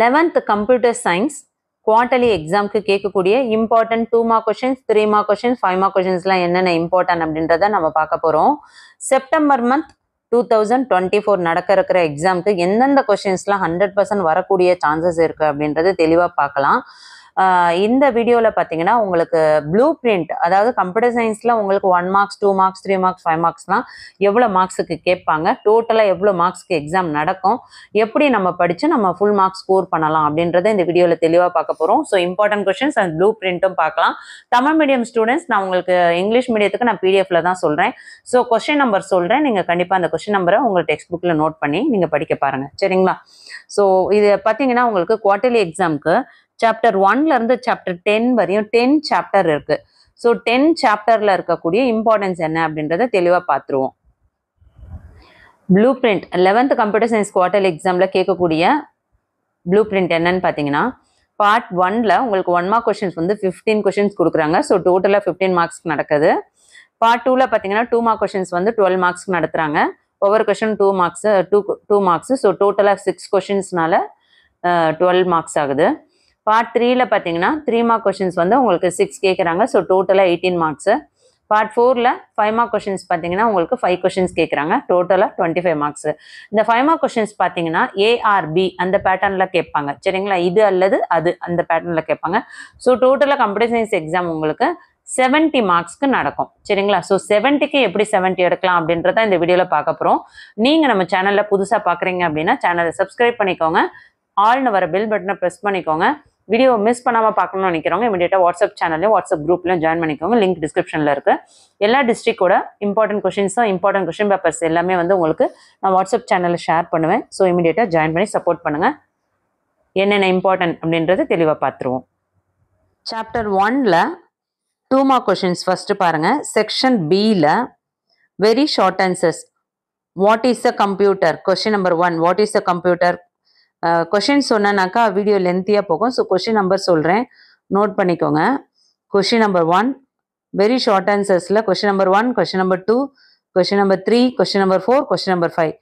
eleventh computer science quarterly எக்ஸாம்க்கு கேட்கக்கூடிய important two mark questions three mark questions five mark கொஷின்ஸ்லாம் என்னென்ன important அப்படின்றத நம்ம பார்க்க போகிறோம் September month two thousand twenty four நடக்க இருக்கிற எக்ஸாம்க்கு எந்தெந்த கொஷின்ஸ்லாம் ஹண்ட்ரட் பர்சன்ட் வரக்கூடிய சான்சஸ் இருக்குது அப்படின்றது தெளிவாக பார்க்கலாம் இந்த வீடியோவில் பார்த்தீங்கன்னா உங்களுக்கு ப்ளூ பிரிண்ட் அதாவது கம்ப்யூட்டர் சயின்ஸில் உங்களுக்கு one marks two marks three marks five மார்க்ஸ்லாம் எவ்வளோ மார்க்ஸுக்கு கேட்பாங்க டோட்டலாக எவ்வளோ மார்க்ஸ்க்கு எக்ஸாம் நடக்கும் எப்படி நம்ம படித்து நம்ம ஃபுல் மார்க்ஸ் ஸ்கோர் பண்ணலாம் அப்படின்றத இந்த வீடியோவில் தெளிவாக பார்க்க போகிறோம் so important questions and blue பிரிண்ட்டும் பார்க்கலாம் தமிழ் மீடியம் ஸ்டூடெண்ட்ஸ் நான் உங்களுக்கு இங்கிலீஷ் மீடியத்துக்கு நான் பிடிஎஃப்ல தான் சொல்கிறேன் ஸோ கொஷின் நம்பர் சொல்கிறேன் நீங்கள் கண்டிப்பாக அந்த கொஷின் நம்பரை உங்கள் டெக்ஸ்ட் புக்கில் நோட் பண்ணி நீங்கள் படிக்க பாருங்கள் சரிங்களா ஸோ இது பார்த்தீங்கன்னா உங்களுக்கு குவார்டர்லி எக்ஸாமுக்கு சாப்டர் ஒன்லேருந்து சாப்டர் டென் வரையும் டென் சாப்டர் இருக்குது ஸோ டென் சாப்டரில் இருக்கக்கூடிய இம்பார்ட்டன்ஸ் என்ன அப்படின்றத தெளிவாக பார்த்துருவோம் blue print eleventh computer science quarter எக்ஸாமில் கேட்கக்கூடிய ப்ளூ பிரிண்ட் என்னன்னு பார்த்தீங்கன்னா பார்ட் ஒனில் உங்களுக்கு ஒன் மார்க் கொஷின்ஸ் வந்து ஃபிஃப்டீன் கொஷின்ஸ் கொடுக்குறாங்க ஸோ டோட்டலாக ஃபிஃப்டீன் மார்க்ஸ்க்கு நடக்குது பார்ட் டூவில் பார்த்தீங்கன்னா டூ மார்க் கொஷின்ஸ் வந்து டுவெல் மார்க்ஸ்க்கு நடத்துகிறாங்க ஒவ்வொரு question two marks two two marks so டோட்டலாக சிக்ஸ் கொஷின்ஸ்னால டுவெல் மார்க்ஸ் ஆகுது பார்ட் த்ரீயில் பார்த்தீங்கன்னா த்ரீ மார்க் கொஷின்ஸ் வந்து உங்களுக்கு சிக்ஸ் கேட்குறாங்க ஸோ டோட்டலாக எயிட்டீன் மார்க்ஸு பார்ட் ஃபோரில் ஃபைவ் மார்க் கொஷின்ஸ் பார்த்தீங்கன்னா உங்களுக்கு ஃபைவ் கொஷின்ஸ் கேட்குறாங்க டோட்டலாக டுவெண்ட்டி ஃபைவ் மார்க்ஸ் இந்த ஃபைவ் மார்க் கொஷின்ஸ் பார்த்தீங்கன்னா ஏஆர்பி அந்த பேட்டர்னில் கேட்பாங்க சரிங்களா இது அல்லது அது அந்த பேட்டர்னில் கேட்பாங்க ஸோ டோட்டலாக கம்ப்யூட்டர் சயின்ஸ் எக்ஸாம் உங்களுக்கு செவன்ட்டி மார்க்ஸ்க்கு நடக்கும் சரிங்களா ஸோ செவன்ட்டிக்கு எப்படி செவன்ட்டி எடுக்கலாம் அப்படின்றத இந்த வீடியோவில் பார்க்க போகிறோம் நீங்கள் நம்ம சேனலில் புதுசாக பார்க்குறீங்க அப்படின்னா சேனலை சப்ஸ்கிரைப் பண்ணிக்கோங்க ஆல்னு வர பில் பட்டனை ப்ரெஸ் பண்ணிக்கோங்க வீடியோ மிஸ் பண்ணாமல் பார்க்கணும்னு நினைக்கிறவங்க இமீடியட்டாக வாட்ஸ்அப் சேனல்லையும் வாட்ஸ்அப் குரூப்லையும் ஜாயின் பண்ணிக்கோங்க லிங்க் டிஸ்கிரிப்ஷனில் இருக்குது எல்லா டிஸ்ட்ரிக்டோட இம்பார்ட்டன்ட் கொஷின்ஸும் இம்பார்ட்டன்ட் கொஷின் பேப்பர்ஸ் எல்லாமே வந்து உங்களுக்கு நான் வாட்ஸ்அப் சேனலில் ஷேர் பண்ணுவேன் ஸோ இமீடியட்டாக ஜாயின் பண்ணி சப்போர்ட் பண்ணுங்கள் என்னென்ன இம்பார்ட்டன்ட் அப்படின்றது தெளிவாக பார்த்துருவோம் சாப்டர் ஒனில் டூ மார்க் கொஷின்ஸ் ஃபஸ்ட்டு பாருங்கள் செக்ஷன் பியில் very short answers what is a computer question number one what is a computer question சொன்னாக்கா வீடியோ லென்த்தியாக போகும் ஸோ கொஷின் நம்பர் சொல்கிறேன் நோட் பண்ணிக்கோங்க question number one very short ஆன்சர்ஸில் question number one question number two question number three question number four question number five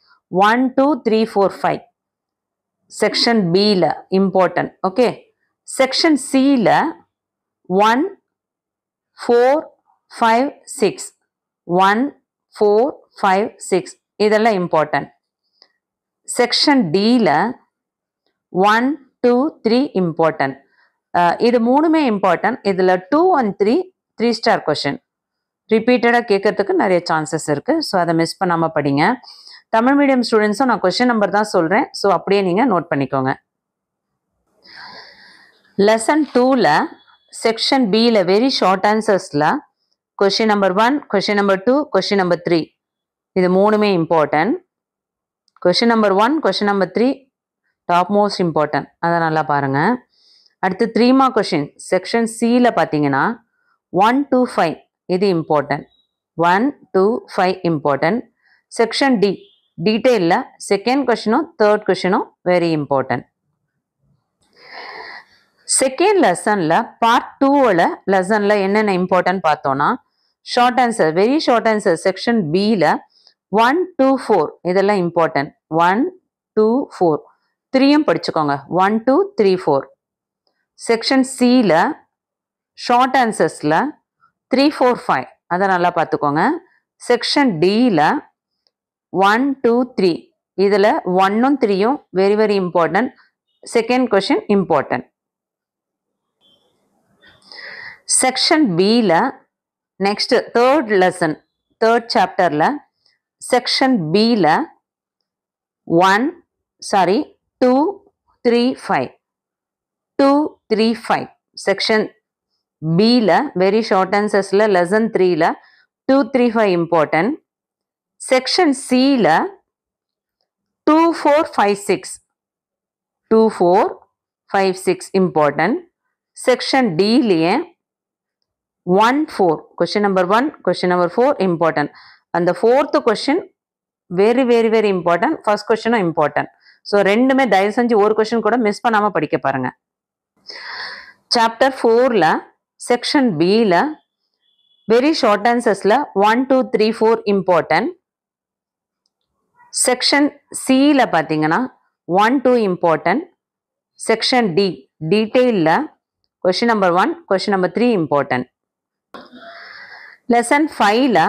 one two three four five section பியில் important okay section சியில் one four five six one four five six இதெல்லாம் important section டியில் one two three important இது மூணுமே important இதில் two and three three star question ரிப்பீட்டடாக கேட்கறதுக்கு நிறைய சான்சஸ் இருக்குது ஸோ அதை மிஸ் பண்ணாமல் படிங்க தமிழ் மீடியம் ஸ்டூடெண்ட்ஸும் நான் கொஷின் நம்பர் தான் சொல்கிறேன் ஸோ அப்படியே நீங்கள் நோட் பண்ணிக்கோங்க லெசன் டூவில் செக்ஷன் பியில் வெரி ஷார்ட் ஆன்சர்ஸில் question number one question number two question number three இது மூணுமே important question number one question number three top most important அதை நல்லா பாருங்கள் அடுத்து த்ரீமா கொஷின் செக்ஷன் சியில் பார்த்தீங்கன்னா ஒன் டூ ஃபைவ் இது important one two five important section D டீட்டெயிலில் செகண்ட் கொஷினும் தேர்ட் கொஷினும் வெரி இம்பார்ட்டன்ட் செகண்ட் லெசனில் பார்ட் டூவில் லெசனில் என்னென்ன இம்பார்ட்டன்ட் பார்த்தோன்னா short answer very short answer section பியில் ஒன் டூ ஃபோர் இதெல்லாம் இம்பார்ட்டன்ட் ஒன் டூ ஃபோர் த்ரீயும் படிச்சுக்கோங்க one two three four section சியில் ஷார்ட் ஆன்சர்ஸில் த்ரீ ஃபோர் ஃபைவ் அதை நல்லா பார்த்துக்கோங்க செக்ஷன் டியில் ஒன் டூ த்ரீ இதில் ஒன்னும் த்ரீயும் very very important second question important section பியில் நெக்ஸ்ட் தேர்ட் லெசன் தேர்ட் சாப்டரில் செக்ஷன் பியில் one sorry two three five two three five section பியில் வெரி ஷார்ட் ஆன்சர்ஸில் லெசன் த்ரீயில் two three five important section சியில் two four five six two four five six important section டிலேயே one four question number one question number four important அந்த fourth question very very very important first கொஷினும் important so ரெண்டுமே தயவு செஞ்சு ஒரு question கூட miss பண்ணாமல் படிக்க பாருங்க சாப்டர் ஃபோரில் செக்ஷன் பியில் வெரி ஷார்ட் ஆன்சர்ஸில் one two three four important section சியில் பார்த்தீங்கன்னா one two important section D டீட்டெயிலில் question number one question number three important lesson ஃபைவ்ல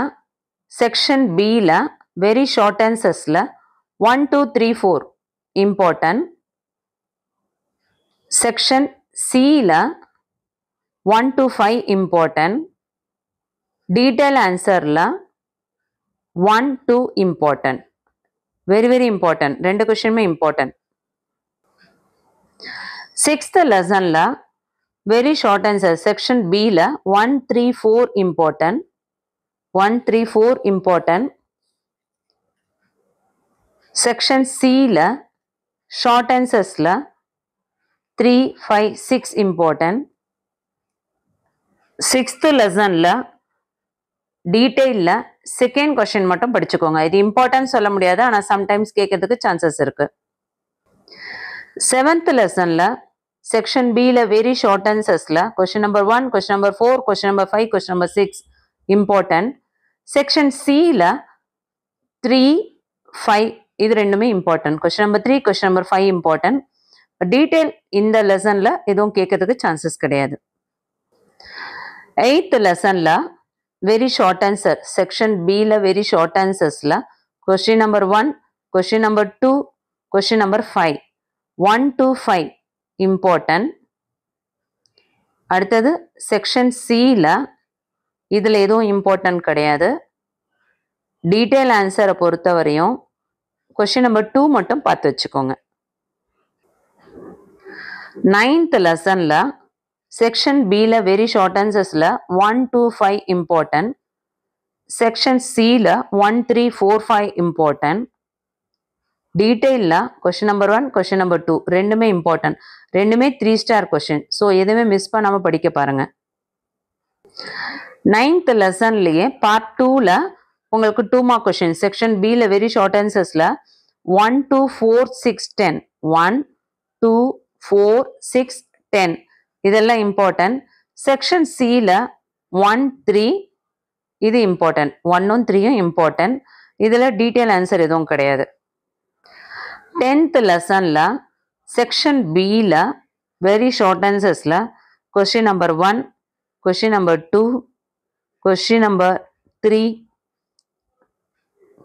செக்ஷன் பியில் வெரி ஷார்ட் ஆன்சர்ஸில் one two three four important section c la 1 to 5 important detail answer la 1 to important very very important rendu question me important sixth lesson la very short answer section b la 1 3 4 important 1 3 4 important section c la short ఆన్సర్స్లో three five six important sixth லெசனில் டீட்டெயிலில் second question மட்டும் படிச்சுக்கோங்க இது important சொல்ல முடியாது ஆனால் sometimes கேட்கறதுக்கு சான்சஸ் இருக்குது செவன்த் லெசனில் செக்ஷன் பியில் வெரி ஷார்ட் ஆன்சர்ஸில் question number one question number four question number five question number six important section சியில் த்ரீ ஃபைவ் இது ரெண்டுமே important question number three question number five important detail இந்த லெசனில் எதுவும் கேட்கறதுக்கு சான்சஸ் கிடையாது எயித்து லெசனில் வெரி ஷார்ட் ஆன்சர் செக்ஷன் பியில் வெரி ஷார்ட் ஆன்சர்ஸில் question number one question number two question number five one two five important அடுத்தது செக்ஷன் சியில் இதில் எதுவும் இம்பார்ட்டன்ட் கிடையாது டீட்டெயில் ஆன்சரை பொறுத்தவரையும் கொஷின் நம்பர் டூ மட்டும் பார்த்து வச்சுக்கோங்க நைன்த் லெசனில் செக்ஷன் பியில் very short one two five important section சியில் one three four five important டீட்டெயிலில் question number one question number two ரெண்டுமே இம்பார்ட்டன்ட் ரெண்டுமே த்ரீ ஸ்டார் கொஷின் ஸோ எதுவுமே மிஸ் பண்ணாமல் படிக்க பாருங்கள் நைன்த் லெசன்லேயே பார்ட் டூவில் உங்களுக்கு டூ மார்க் கொஷின் செக்ஷன் பியில் வெரி ஷார்ட் ஆன்சர்ஸ்ல one two four six ten one two four six ten இதெல்லாம் இம்பார்ட்டன்ட் செக்ஷன் சியில் ஒன் த்ரீ இது இம்பார்ட்டன்ட் ஒன்னும் த்ரீயும் இம்பார்ட்டன்ட் இதில் டீட்டெயில் ஆன்சர் எதுவும் கிடையாது டென்த் லெசனில் செக்ஷன் பியில் வெரி ஷார்ட் ஆன்சர்ஸில் question number one question number two question number three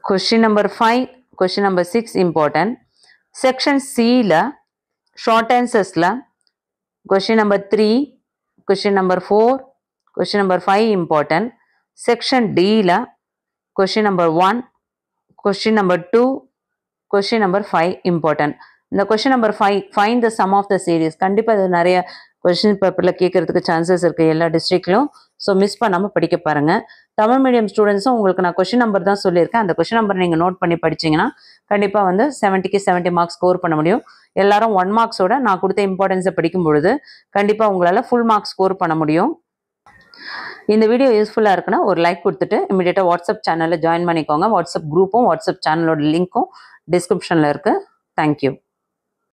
question number five question number six important section சியில் ஷார்ட் ஆன்சர்ஸில் question number three question number four question number five important section டியில் question number one question number two question number five important இந்த question number five find the sum of the series கண்டிப்பாக இது நிறைய question பேப்பரில் கேட்குறதுக்கு chances இருக்குது எல்லா டிஸ்ட்ரிக்ட்லையும் so miss பண்ணாமல் படிக்க பாருங்கள் தமிழ் மீடியம் ஸ்டூடெண்ட்ஸும் உங்களுக்கு நான் கொஷின் நம்பர் தான் சொல்லியிருக்கேன் அந்த கொஷின் நம்பர் நீங்கள் நோட் பண்ணி படிச்சிங்கன்னா கண்டிப்பாக வந்து செவன்ட்டிக்கு செவன்ட்டி மார்க்ஸ் ஸ்கோர் பண்ண முடியும் எல்லாரும் ஒன் மார்க்ஸோட நான் கொடுத்த இம்பார்ட்டன்ஸை படிக்கும் பொழுது கண்டிப்பாக உங்களால் ஃபுல் மார்க்ஸ் ஸ்கோர் பண்ண முடியும் இந்த வீடியோ யூஸ்ஃபுல்லாக இருக்குன்னா ஒரு லைக் கொடுத்துட்டு இமீடியட்டாக வாட்ஸ்அப் சேனலில் ஜாயின் பண்ணிக்கோங்க வாட்ஸ்அப் குரூப்பும் வாட்ஸ்அப் சேனலோட லிங்க்கும் டிஸ்கிரிப்ஷனில் இருக்குது தேங்க்யூ